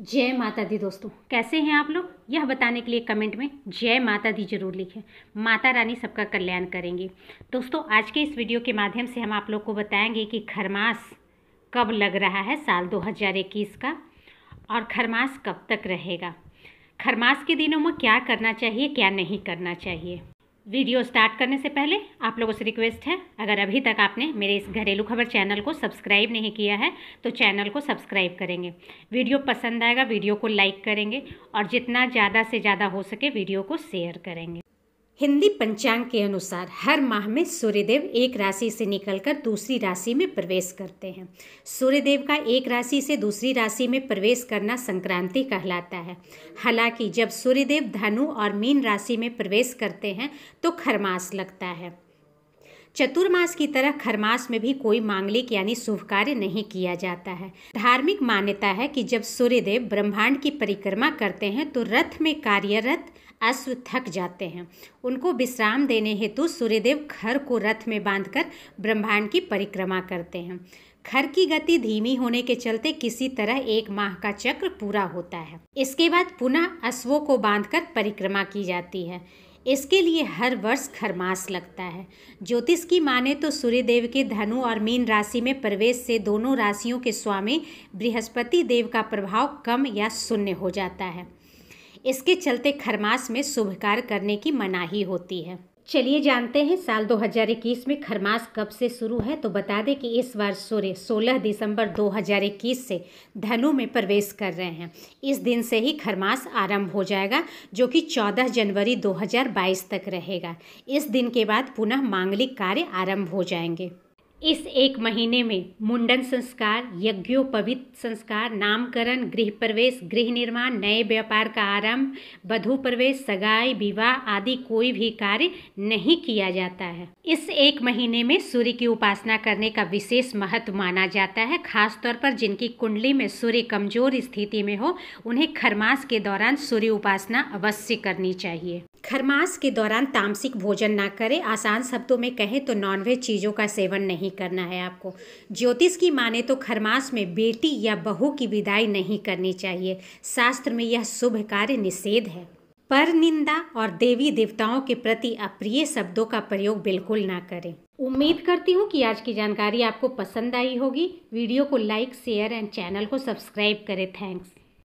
जय माता दी दोस्तों कैसे हैं आप लोग यह बताने के लिए कमेंट में जय माता दी जरूर लिखें माता रानी सबका कल्याण करेंगी दोस्तों आज के इस वीडियो के माध्यम से हम आप लोग को बताएंगे कि खरमास कब लग रहा है साल 2021 का और खरमास कब तक रहेगा खरमास के दिनों में क्या करना चाहिए क्या नहीं करना चाहिए वीडियो स्टार्ट करने से पहले आप लोगों से रिक्वेस्ट है अगर अभी तक आपने मेरे इस घरेलू खबर चैनल को सब्सक्राइब नहीं किया है तो चैनल को सब्सक्राइब करेंगे वीडियो पसंद आएगा वीडियो को लाइक करेंगे और जितना ज़्यादा से ज़्यादा हो सके वीडियो को शेयर करेंगे हिंदी पंचांग के अनुसार हर माह में सूर्यदेव एक राशि से निकलकर दूसरी राशि में प्रवेश करते हैं सूर्यदेव का एक राशि से दूसरी राशि में प्रवेश करना संक्रांति कहलाता है हालांकि जब सूर्यदेव धनु और मीन राशि में प्रवेश करते हैं तो खरमास लगता है चतुर्मास की तरह खरमास में भी कोई मांगलिक यानी शुभ कार्य नहीं किया जाता है धार्मिक मान्यता है कि जब सूर्यदेव ब्रह्मांड की परिक्रमा करते हैं तो रथ में कार्यरत अश्व थक जाते हैं उनको विश्राम देने हेतु सूर्यदेव खर को रथ में बांधकर ब्रह्मांड की परिक्रमा करते हैं खर की गति धीमी होने के चलते किसी तरह एक माह का चक्र पूरा होता है इसके बाद पुनः अश्वों को बांधकर परिक्रमा की जाती है इसके लिए हर वर्ष खरमास लगता है ज्योतिष की माने तो सूर्यदेव के धनु और मीन राशि में प्रवेश से दोनों राशियों के स्वामी बृहस्पति देव का प्रभाव कम या शून्य हो जाता है इसके चलते खरमास में शुभ कार्य करने की मनाही होती है चलिए जानते हैं साल 2021 में खरमास कब से शुरू है तो बता दें कि इस बार सूर्य 16 दिसंबर 2021 से धनु में प्रवेश कर रहे हैं इस दिन से ही खरमास आरंभ हो जाएगा जो कि 14 जनवरी 2022 तक रहेगा इस दिन के बाद पुनः मांगलिक कार्य आरंभ हो जाएंगे इस एक महीने में मुंडन संस्कार यज्ञोपवित संस्कार नामकरण गृह प्रवेश गृह निर्माण नए व्यापार का आरंभ वधु प्रवेश सगाई विवाह आदि कोई भी कार्य नहीं किया जाता है इस एक महीने में सूर्य की उपासना करने का विशेष महत्व माना जाता है खासतौर पर जिनकी कुंडली में सूर्य कमजोर स्थिति में हो उन्हें खरमास के दौरान सूर्य उपासना अवश्य करनी चाहिए खरमास के दौरान तामसिक भोजन ना करें आसान शब्दों में कहें तो नॉनवेज चीज़ों का सेवन नहीं करना है आपको ज्योतिष की माने तो खरमास में बेटी या बहू की विदाई नहीं करनी चाहिए शास्त्र में यह शुभ कार्य निषेध है पर निंदा और देवी देवताओं के प्रति अप्रिय शब्दों का प्रयोग बिल्कुल ना करें उम्मीद करती हूँ कि आज की जानकारी आपको पसंद आई होगी वीडियो को लाइक शेयर एंड चैनल को सब्सक्राइब करें थैंक्स